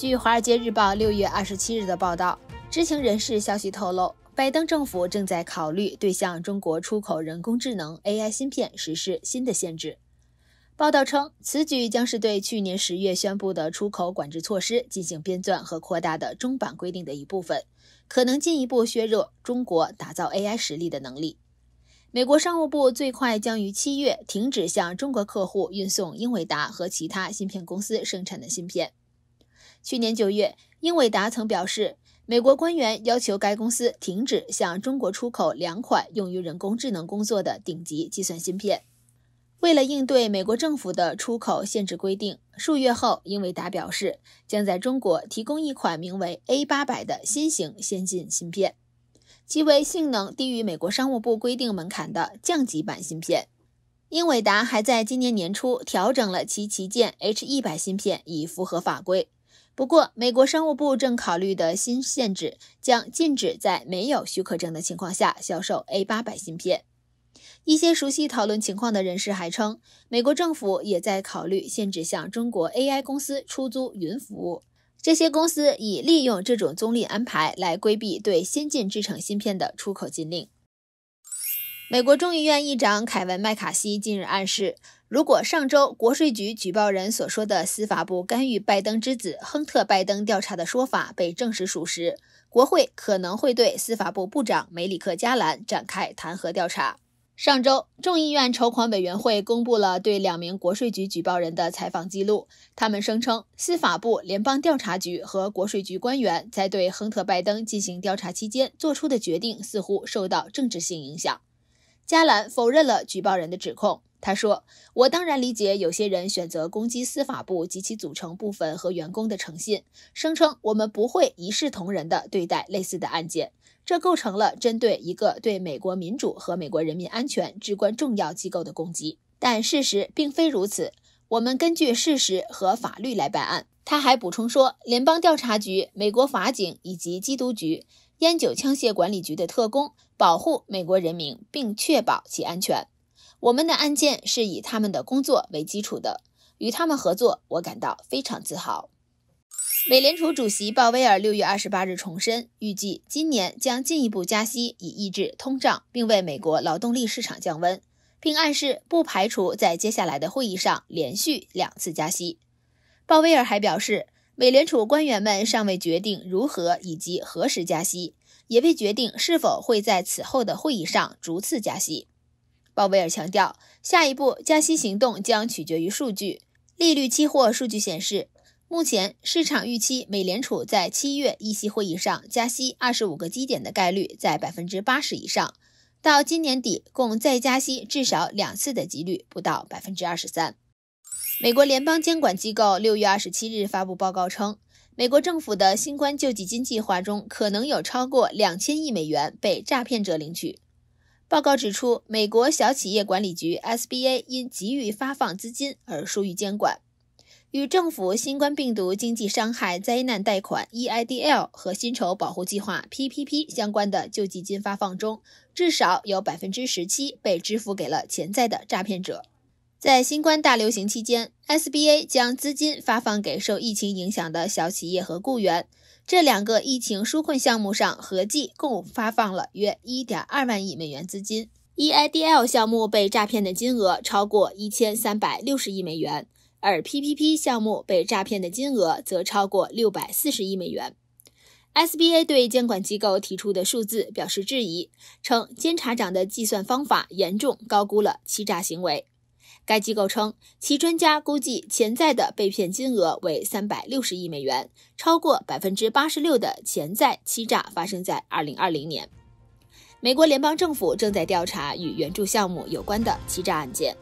据《华尔街日报》六月二十七日的报道，知情人士消息透露，拜登政府正在考虑对向中国出口人工智能 AI 芯片实施新的限制。报道称，此举将是对去年十月宣布的出口管制措施进行编纂和扩大的中版规定的一部分，可能进一步削弱中国打造 AI 实力的能力。美国商务部最快将于七月停止向中国客户运送英伟达和其他芯片公司生产的芯片。去年九月，英伟达曾表示，美国官员要求该公司停止向中国出口两款用于人工智能工作的顶级计算芯片。为了应对美国政府的出口限制规定，数月后，英伟达表示将在中国提供一款名为 A 八百的新型先进芯片，即为性能低于美国商务部规定门槛的降级版芯片。英伟达还在今年年初调整了其旗舰 H 一百芯片，以符合法规。不过，美国商务部正考虑的新限制将禁止在没有许可证的情况下销售 A 八百芯片。一些熟悉讨论情况的人士还称，美国政府也在考虑限制向中国 AI 公司出租云服务。这些公司已利用这种租赁安排来规避对先进制成芯片的出口禁令。美国众议院议长凯文·麦卡锡近日暗示，如果上周国税局举报人所说的司法部干预拜登之子亨特·拜登调查的说法被证实属实，国会可能会对司法部部长梅里克·加兰展开弹劾调查。上周，众议院筹款委员会公布了对两名国税局举报人的采访记录，他们声称司法部、联邦调查局和国税局官员在对亨特·拜登进行调查期间做出的决定似乎受到政治性影响。加兰否认了举报人的指控。他说：“我当然理解有些人选择攻击司法部及其组成部分和员工的诚信，声称我们不会一视同仁地对待类似的案件。这构成了针对一个对美国民主和美国人民安全至关重要机构的攻击。但事实并非如此。我们根据事实和法律来办案。”他还补充说：“联邦调查局、美国法警以及缉毒局。”烟酒枪械管理局的特工保护美国人民并确保其安全。我们的案件是以他们的工作为基础的，与他们合作，我感到非常自豪。美联储主席鲍威尔六月二十八日重申，预计今年将进一步加息以抑制通胀，并为美国劳动力市场降温，并暗示不排除在接下来的会议上连续两次加息。鲍威尔还表示。美联储官员们尚未决定如何以及何时加息，也未决定是否会在此后的会议上逐次加息。鲍威尔强调，下一步加息行动将取决于数据。利率期货数据显示，目前市场预期美联储在七月议息会议上加息25个基点的概率在百分之八十以上，到今年底共再加息至少两次的几率不到百分之二十三。美国联邦监管机构六月二十七日发布报告称，美国政府的新冠救济金计划中可能有超过两千亿美元被诈骗者领取。报告指出，美国小企业管理局 （SBA） 因急于发放资金而疏于监管。与政府新冠病毒经济伤害灾难贷款 （EIDL） 和薪酬保护计划 （PPP） 相关的救济金发放中，至少有百分之十七被支付给了潜在的诈骗者。在新冠大流行期间，SBA 将资金发放给受疫情影响的小企业和雇员。这两个疫情纾困项目上，合计共发放了约一点二万亿美元资金。EIDL 项目被诈骗的金额超过一千三百六十亿美元，而 PPP 项目被诈骗的金额则超过六百四十亿美元。SBA 对监管机构提出的数字表示质疑，称监察长的计算方法严重高估了欺诈行为。该机构称，其专家估计潜在的被骗金额为三百六十亿美元，超过百分之八十六的潜在欺诈发生在二零二零年。美国联邦政府正在调查与援助项目有关的欺诈案件。